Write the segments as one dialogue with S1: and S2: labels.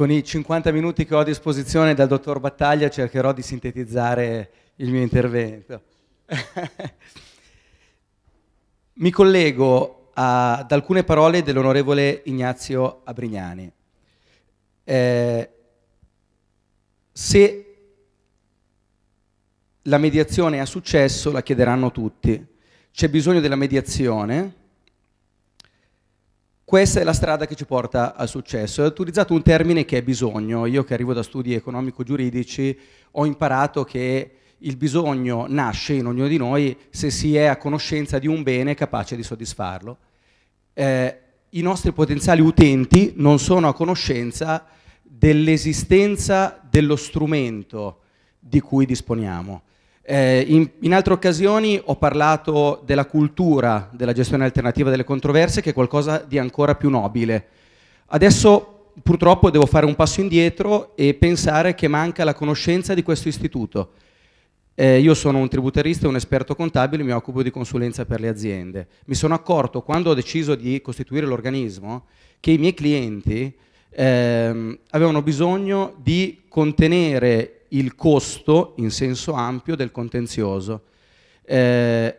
S1: con i 50 minuti che ho a disposizione dal dottor Battaglia cercherò di sintetizzare il mio intervento. Mi collego a, ad alcune parole dell'onorevole Ignazio Abrignani. Eh, se la mediazione ha successo, la chiederanno tutti. C'è bisogno della mediazione questa è la strada che ci porta al successo. Ho utilizzato un termine che è bisogno. Io che arrivo da studi economico-giuridici ho imparato che il bisogno nasce in ognuno di noi se si è a conoscenza di un bene capace di soddisfarlo. Eh, I nostri potenziali utenti non sono a conoscenza dell'esistenza dello strumento di cui disponiamo. Eh, in, in, altre occasioni ho parlato della cultura della gestione alternativa delle controversie che è qualcosa di ancora più nobile. Adesso purtroppo devo fare un passo indietro e pensare che manca la conoscenza di questo istituto. Eh, io sono un tributarista e un esperto contabile, mi occupo di consulenza per le aziende. Mi sono accorto quando ho deciso di costituire l'organismo che i miei clienti ehm, avevano bisogno di contenere il costo in senso ampio del contenzioso. Eh,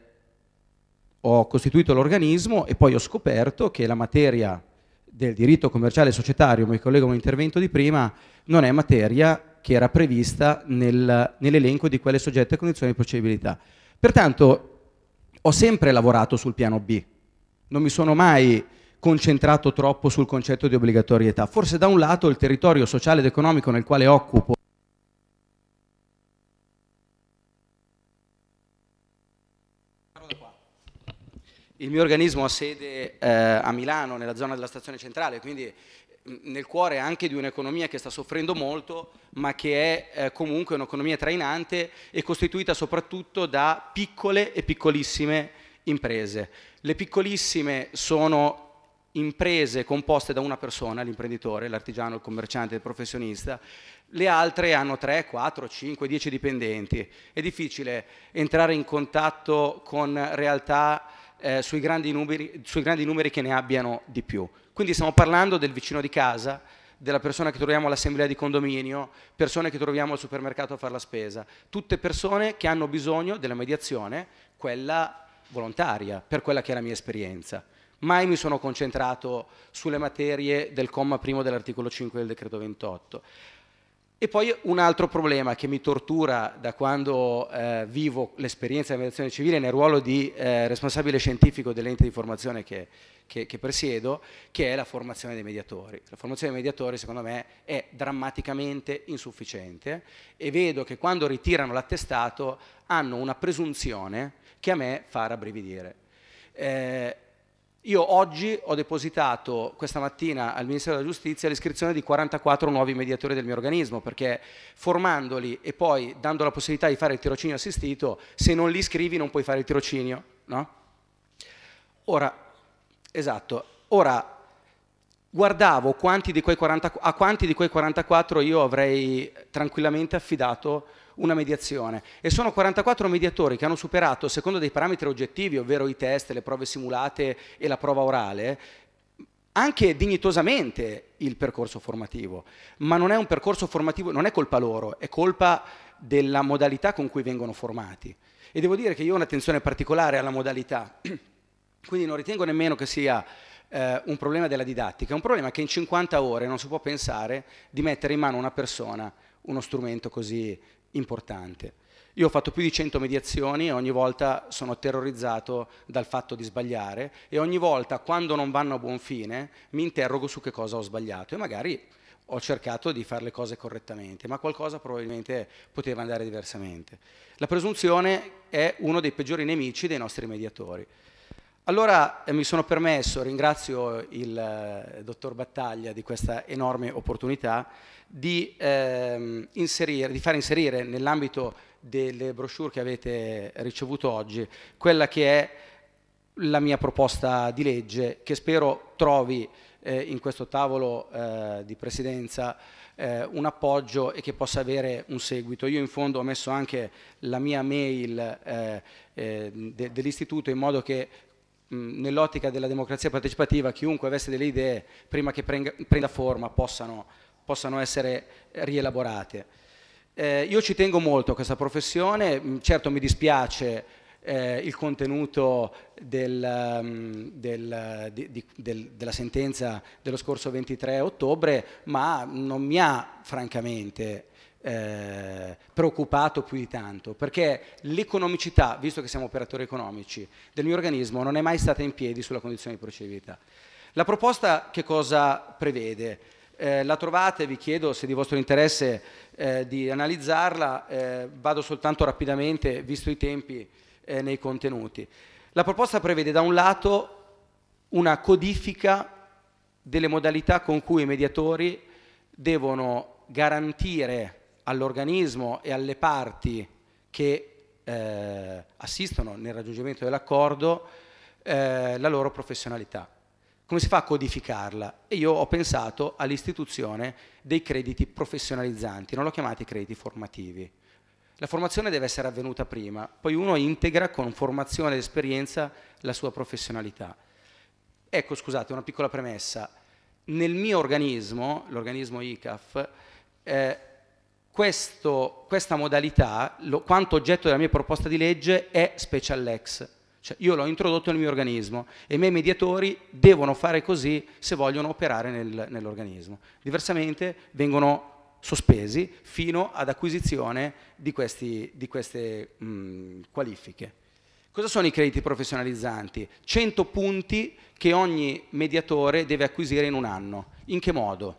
S1: ho costituito l'organismo e poi ho scoperto che la materia del diritto commerciale societario, mi collego a un intervento di prima, non è materia che era prevista nel, nell'elenco di quelle soggette a condizioni di procedibilità. Pertanto ho sempre lavorato sul piano B, non mi sono mai concentrato troppo sul concetto di obbligatorietà. Forse da un lato il territorio sociale ed economico nel quale occupo Il mio organismo ha sede eh, a Milano, nella zona della stazione centrale, quindi mm, nel cuore anche di un'economia che sta soffrendo molto, ma che è eh, comunque un'economia trainante e costituita soprattutto da piccole e piccolissime imprese. Le piccolissime sono imprese composte da una persona, l'imprenditore, l'artigiano, il commerciante, il professionista, le altre hanno 3, 4, 5, 10 dipendenti. È difficile entrare in contatto con realtà eh, sui, grandi numeri, sui grandi numeri che ne abbiano di più. Quindi stiamo parlando del vicino di casa, della persona che troviamo all'assemblea di condominio, persone che troviamo al supermercato a fare la spesa, tutte persone che hanno bisogno della mediazione, quella volontaria, per quella che è la mia esperienza. Mai mi sono concentrato sulle materie del comma primo dell'articolo 5 del decreto 28. E poi un altro problema che mi tortura da quando eh, vivo l'esperienza della mediazione civile nel ruolo di eh, responsabile scientifico dell'ente di formazione che, che, che, presiedo, che è la formazione dei mediatori. La formazione dei mediatori secondo me è drammaticamente insufficiente e vedo che quando ritirano l'attestato hanno una presunzione che a me fa rabbrividire. Eh, io oggi ho depositato questa mattina al Ministero della Giustizia l'iscrizione di 44 nuovi mediatori del mio organismo perché formandoli e poi dando la possibilità di fare il tirocinio assistito, se non li iscrivi non puoi fare il tirocinio, no? Ora, esatto, ora guardavo quanti 40, a quanti di quei 44 io avrei tranquillamente affidato una mediazione e sono 44 mediatori che hanno superato, secondo dei parametri oggettivi, ovvero i test, le prove simulate e la prova orale, anche dignitosamente il percorso formativo, ma non è un percorso formativo, non è colpa loro, è colpa della modalità con cui vengono formati. E devo dire che io ho un'attenzione particolare alla modalità, quindi non ritengo nemmeno che sia eh, un problema della didattica, è un problema che in 50 ore non si può pensare di mettere in mano una persona uno strumento così importante. Io ho fatto più di 100 mediazioni e ogni volta sono terrorizzato dal fatto di sbagliare e ogni volta quando non vanno a buon fine mi interrogo su che cosa ho sbagliato e magari ho cercato di fare le cose correttamente, ma qualcosa probabilmente poteva andare diversamente. La presunzione è uno dei peggiori nemici dei nostri mediatori. Allora eh, mi sono permesso, ringrazio il eh, dottor Battaglia di questa enorme opportunità, di, ehm, inserire, di far inserire nell'ambito delle brochure che avete ricevuto oggi quella che è la mia proposta di legge che spero trovi eh, in questo tavolo eh, di presidenza eh, un appoggio e che possa avere un seguito. Io in fondo ho messo anche la mia mail eh, eh, de dell'istituto in modo che nell'ottica della democrazia partecipativa chiunque avesse delle idee, prima che prenda forma, possano, possano essere rielaborate. Eh, io ci tengo molto a questa professione, certo mi dispiace eh, il contenuto del, del, di, del, della sentenza dello scorso 23 ottobre, ma non mi ha francamente eh, preoccupato più di tanto, perché l'economicità, visto che siamo operatori economici, del mio organismo non è mai stata in piedi sulla condizione di procedibilità. La proposta che cosa prevede? Eh, la trovate, vi chiedo se è di vostro interesse eh, di analizzarla, eh, vado soltanto rapidamente, visto i tempi, eh, nei contenuti. La proposta prevede da un lato una codifica delle modalità con cui i mediatori devono garantire all'organismo e alle parti che eh, assistono nel raggiungimento dell'accordo eh, la loro professionalità. Come si fa a codificarla? E io ho pensato all'istituzione dei crediti professionalizzanti, non l'ho chiamati crediti formativi. La formazione deve essere avvenuta prima, poi uno integra con formazione ed esperienza la sua professionalità. Ecco, scusate, una piccola premessa. Nel mio organismo, l'organismo ICAF, eh, questo, questa modalità, lo, quanto oggetto della mia proposta di legge, è special ex. Cioè io l'ho introdotto nel mio organismo e i miei mediatori devono fare così se vogliono operare nel, nell'organismo. Diversamente vengono sospesi fino ad acquisizione di, questi, di queste mh, qualifiche. Cosa sono i crediti professionalizzanti? 100 punti che ogni mediatore deve acquisire in un anno. In che modo?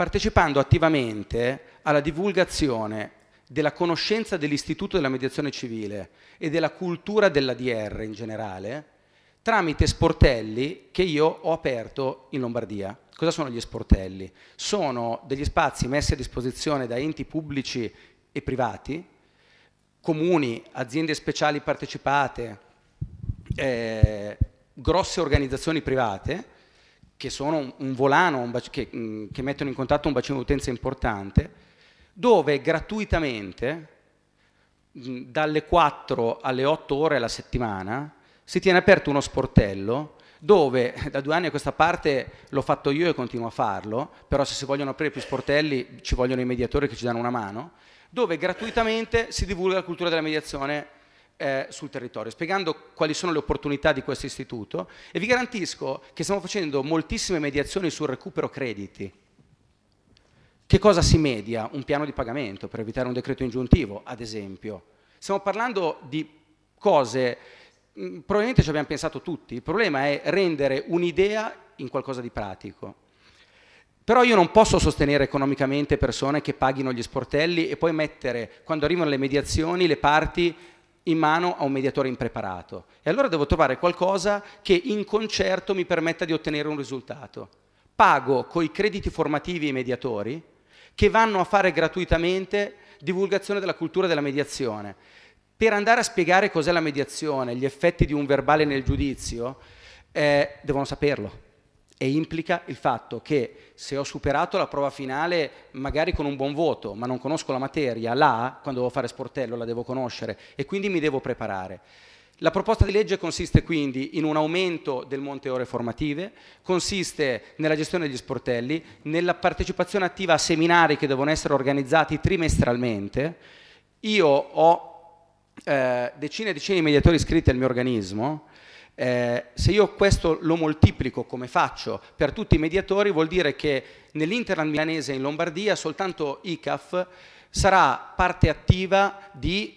S1: partecipando attivamente alla divulgazione della conoscenza dell'istituto della mediazione civile e della cultura dell'ADR in generale tramite sportelli che io ho aperto in Lombardia. Cosa sono gli sportelli? Sono degli spazi messi a disposizione da enti pubblici e privati, comuni, aziende speciali partecipate, eh, grosse organizzazioni private, che sono un, volano un che, mm, che, mettono in contatto un bacino d'utenza importante, dove gratuitamente mm, dalle 4 alle 8 ore alla settimana si tiene aperto uno sportello dove da due anni a questa parte l'ho fatto io e continuo a farlo, però se si vogliono aprire più sportelli ci vogliono i mediatori che ci danno una mano, dove gratuitamente si divulga la cultura della mediazione eh, sul territorio, spiegando quali sono le opportunità di questo istituto e vi garantisco che stiamo facendo moltissime mediazioni sul recupero crediti. Che cosa si media? Un piano di pagamento per evitare un decreto ingiuntivo, ad esempio. Stiamo parlando di cose, mh, probabilmente ci abbiamo pensato tutti, il problema è rendere un'idea in qualcosa di pratico. Però io non posso sostenere economicamente persone che paghino gli sportelli e poi mettere, quando arrivano le mediazioni, le parti in mano a un mediatore impreparato. E allora devo trovare qualcosa che in concerto mi permetta di ottenere un risultato. Pago coi crediti formativi i mediatori che vanno a fare gratuitamente divulgazione della cultura della mediazione. Per andare a spiegare cos'è la mediazione, gli effetti di un verbale nel giudizio, eh, devono saperlo e implica il fatto che se ho superato la prova finale magari con un buon voto, ma non conosco la materia, là, quando devo fare sportello, la devo conoscere e quindi mi devo preparare. La proposta di legge consiste quindi in un aumento del monte ore formative, consiste nella gestione degli sportelli, nella partecipazione attiva a seminari che devono essere organizzati trimestralmente. Io ho eh, decine e decine di mediatori iscritti al mio organismo, eh, se io questo lo moltiplico come faccio per tutti i mediatori vuol dire che nell'Interland milanese in Lombardia soltanto ICAF sarà parte attiva di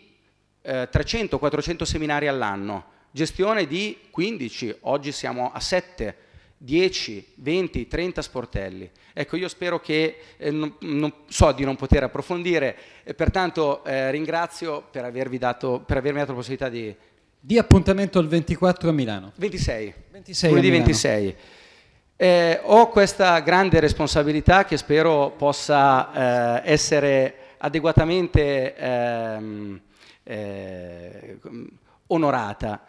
S1: eh, 300-400 seminari all'anno, gestione di 15, oggi siamo a 7 10, 20, 30 sportelli. Ecco, io spero che, eh, non, non, so di non poter approfondire, eh, pertanto eh, ringrazio per avervi dato, per avermi dato la possibilità di, di appuntamento il 24 a Milano. 26. 26 lunedì 26. Eh, ho questa grande responsabilità che spero possa eh, essere adeguatamente ehm, eh, onorata.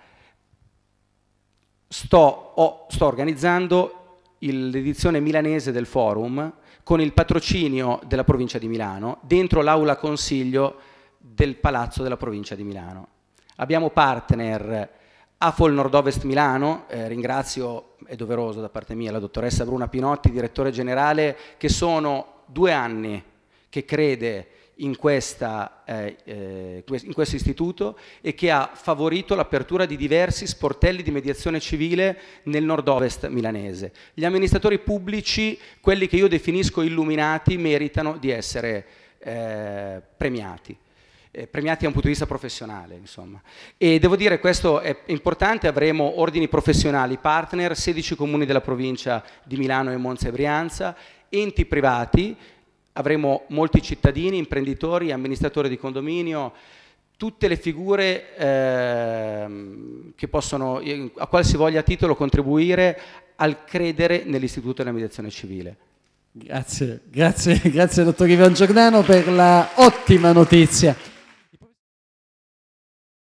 S1: Sto, ho, sto organizzando l'edizione milanese del forum con il patrocinio della provincia di Milano dentro l'aula consiglio del palazzo della provincia di Milano. Abbiamo partner AFOL Nord-Ovest Milano, eh, ringrazio, è doveroso da parte mia, la dottoressa Bruna Pinotti, direttore generale, che sono due anni che crede in, questa, eh, eh in, questo istituto e che ha favorito l'apertura di diversi sportelli di mediazione civile nel nord-ovest milanese. Gli amministratori pubblici, quelli che io definisco illuminati, meritano di essere eh, premiati eh, premiati da un punto di vista professionale. Insomma. E devo dire, questo è importante, avremo ordini professionali, partner, 16 comuni della provincia di Milano e Monza e Brianza, enti privati, avremo molti cittadini, imprenditori, amministratori di condominio, tutte le figure eh, che possono eh, a qualsivoglia titolo contribuire al credere nell'istituto della mediazione civile. Grazie, grazie, grazie dottor Ivan Giordano per la ottima notizia.